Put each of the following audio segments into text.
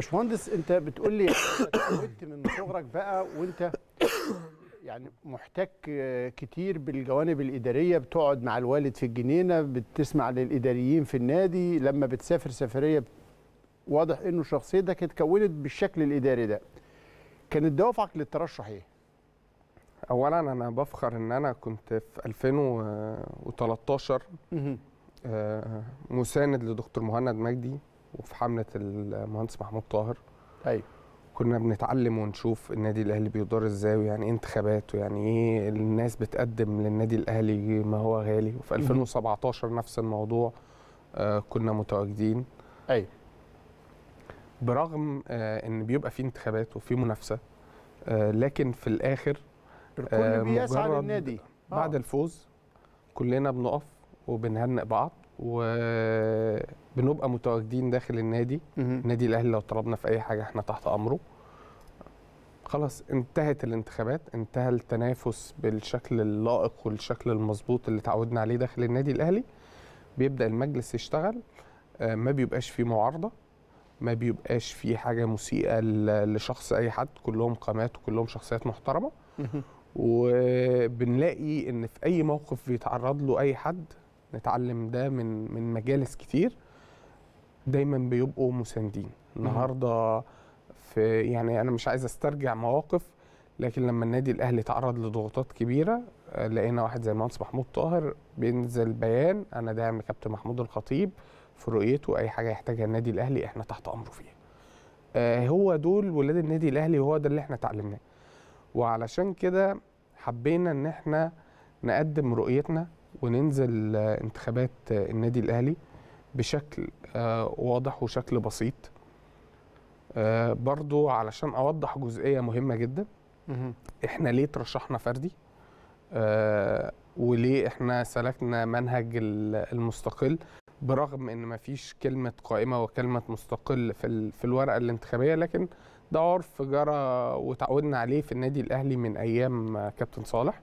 باشمهندس انت بتقول لي اتعودت من صغرك بقى وانت يعني محتك كتير بالجوانب الاداريه بتقعد مع الوالد في الجنينه بتسمع للاداريين في النادي لما بتسافر سفريه واضح انه شخصيتك اتكونت بالشكل الاداري ده كانت دوافعك للترشح ايه اولا انا بفخر ان انا كنت في 2013 آه، مساند لدكتور مهند مجدي وفي حمله المهندس محمود طاهر ايوه كنا بنتعلم ونشوف النادي الاهلي بيدار ازاي ويعني ايه انتخابات ويعني ايه الناس بتقدم للنادي الاهلي ما هو غالي وفي 2017 نفس الموضوع آه كنا متواجدين ايوه برغم آه ان بيبقى في انتخابات وفي منافسه آه لكن في الاخر آه، الكل بيسعى للنادي بعد آه. الفوز كلنا بنقف وبنهنئ بعض وبنبقى متواجدين داخل النادي النادي الاهلي لو طلبنا في اي حاجه احنا تحت امره خلاص انتهت الانتخابات انتهى التنافس بالشكل اللائق والشكل المظبوط اللي تعودنا عليه داخل النادي الاهلي بيبدا المجلس يشتغل آه، ما بيبقاش فيه معارضه ما بيبقاش فيه حاجه مسيئه لشخص اي حد كلهم قامات وكلهم شخصيات محترمه وبنلاقي ان في اي موقف بيتعرض له اي حد نتعلم ده من من مجالس كتير دايما بيبقوا مساندين النهارده في يعني انا مش عايز استرجع مواقف لكن لما النادي الاهلي تعرض لضغوطات كبيره آه، لقينا واحد زي المهندس محمود طاهر بينزل بيان انا داعم كابتن محمود الخطيب في رؤيته اي حاجه يحتاجها النادي الاهلي احنا تحت امره فيها آه، هو دول ولاد النادي الاهلي وهو ده اللي احنا اتعلمناه وعلشان كده حبينا ان احنا نقدم رؤيتنا وننزل آه، انتخابات آه، النادي الاهلي بشكل آه، واضح وشكل بسيط برضو علشان اوضح جزئيه مهمه جدا احنا ليه ترشحنا فردي وليه احنا سلكنا منهج المستقل برغم ان ما فيش كلمه قائمه وكلمه مستقل في في الورقه الانتخابيه لكن ده عرف جرى وتعودنا عليه في النادي الاهلي من ايام كابتن صالح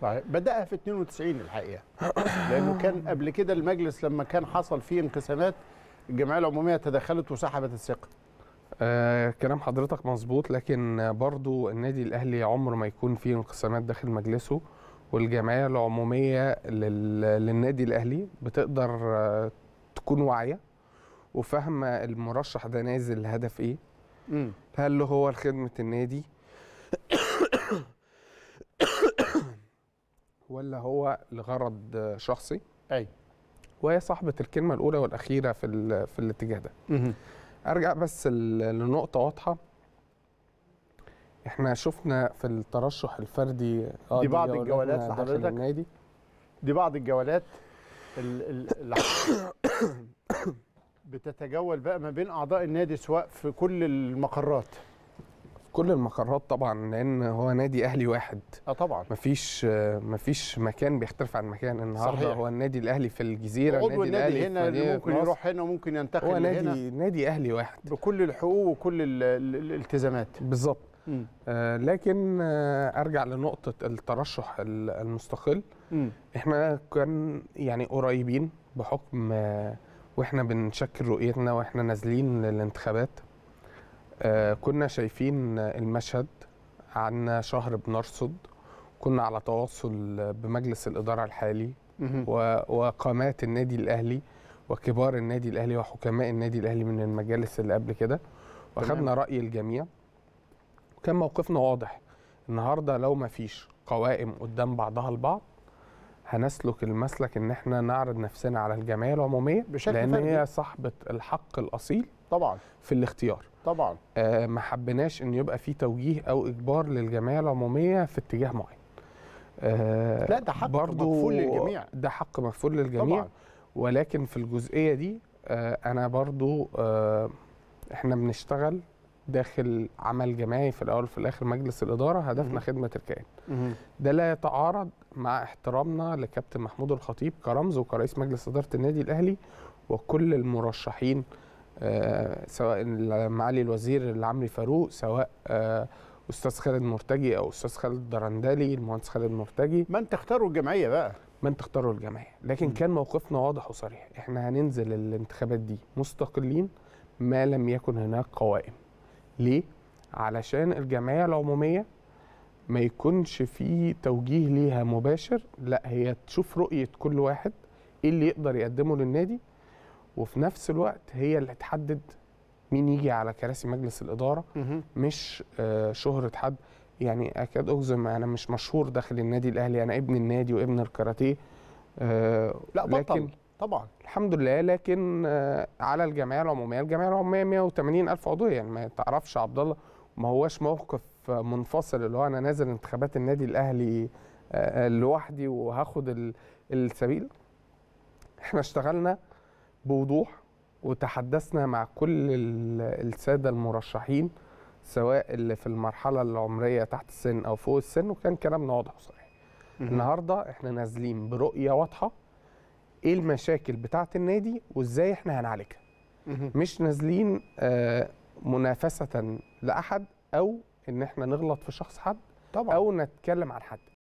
صحيح بدأها في 92 الحقيقة لأنه كان قبل كده المجلس لما كان حصل فيه انقسامات الجمعية العمومية تدخلت وسحبت الثقة آه كلام حضرتك مظبوط لكن برضو النادي الأهلي عمر ما يكون فيه انقسامات داخل مجلسه والجمعية العمومية لل... للنادي الأهلي بتقدر آه، تكون واعية وفاهمة المرشح ده نازل هدف إيه هل هو لخدمة النادي ولا هو لغرض شخصي اي وهي صاحبه الكلمه الاولى والاخيره في في الاتجاه ده مه. ارجع بس لنقطه واضحه احنا شفنا في الترشح الفردي آه، دي بعض الجولات لحضرتك النادي دي بعض الجولات اللي بتتجول بقى ما بين اعضاء النادي سواء في كل المقرات كل المقرات طبعا لان هو نادي اهلي واحد اه طبعا مفيش مفيش مكان بيختلف عن مكان النهارده صحيح. هو النادي الاهلي في الجزيره النادي, النادي الاهلي هنا اللي ممكن يروح هنا وممكن ينتقل هو نادي هنا. نادي اهلي واحد بكل الحقوق وكل الالتزامات بالظبط آه لكن آه ارجع لنقطه الترشح المستقل م. احنا كان يعني قريبين بحكم آه واحنا بنشكل رؤيتنا واحنا نازلين للانتخابات آه، كنا شايفين المشهد عنا شهر بنرصد كنا على تواصل بمجلس الإدارة الحالي وقامات النادي الأهلي وكبار النادي الأهلي وحكماء النادي الأهلي من المجالس اللي قبل كده واخدنا رأي الجميع وكان موقفنا واضح النهارده لو ما فيش قوائم قدام بعضها البعض هنسلك المسلك ان احنا نعرض نفسنا على الجمعيه العموميه بشكل لان فردي. هي صاحبه الحق الاصيل طبعا في الاختيار طبعا آه ما حبيناش ان يبقى في توجيه او اجبار للجمعيه العموميه في اتجاه معين آه لا ده حق مكفول للجميع ده حق مكفول للجميع طبعا. ولكن في الجزئيه دي آه انا برضو آه احنا بنشتغل داخل عمل جماعي في الاول وفي الاخر مجلس الاداره هدفنا خدمه الكيان ده لا يتعارض مع احترامنا لكابتن محمود الخطيب كرمز وكرئيس مجلس اداره النادي الاهلي وكل المرشحين آه، سواء معالي الوزير العمري فاروق سواء آه، استاذ خالد مرتجي او استاذ خالد درندلي المهندس خالد مرتجي من تختاره الجمعيه بقى من تختاره الجمعيه لكن م. كان موقفنا واضح وصريح احنا هننزل الانتخابات دي مستقلين ما لم يكن هناك قوائم ليه علشان الجمعيه العموميه ما يكونش في توجيه ليها مباشر لا هي تشوف رؤيه كل واحد ايه اللي يقدر يقدمه للنادي وفي نفس الوقت هي اللي تحدد مين يجي على كراسي مجلس الاداره مش آه، شهره حد يعني اكاد اجزم انا مش مشهور داخل النادي الاهلي انا ابن النادي وابن الكاراتيه آه، لا بطل لكن طبعا الحمد لله لكن آه، على الجمعيه العموميه الجمعيه العموميه 180 الف عضو يعني ما تعرفش عبد الله ما هواش موقف منفصل اللي هو انا نازل انتخابات النادي الاهلي لوحدي وهاخد السبيل احنا اشتغلنا بوضوح وتحدثنا مع كل الساده المرشحين سواء اللي في المرحله العمريه تحت السن او فوق السن وكان كلامنا واضح وصريح. النهارده احنا نازلين برؤيه واضحه ايه المشاكل بتاعه النادي وازاي احنا هنعالجها. مش نازلين آه، منافسه لاحد او ان احنا نغلط في شخص حد طبعا او نتكلم عن حد.